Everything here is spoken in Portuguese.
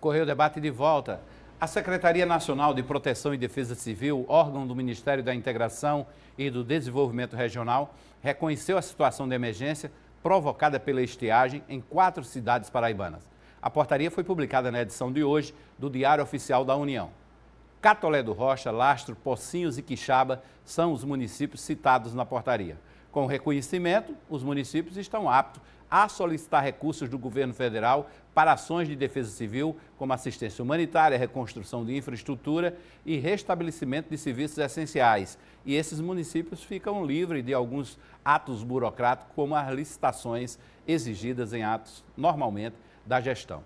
Correio Debate de volta. A Secretaria Nacional de Proteção e Defesa Civil, órgão do Ministério da Integração e do Desenvolvimento Regional, reconheceu a situação de emergência provocada pela estiagem em quatro cidades paraibanas. A portaria foi publicada na edição de hoje do Diário Oficial da União. Catolé do Rocha, Lastro, Pocinhos e Quixaba são os municípios citados na portaria. Com reconhecimento, os municípios estão aptos a solicitar recursos do governo federal para ações de defesa civil, como assistência humanitária, reconstrução de infraestrutura e restabelecimento de serviços essenciais. E esses municípios ficam livres de alguns atos burocráticos, como as licitações exigidas em atos normalmente da gestão.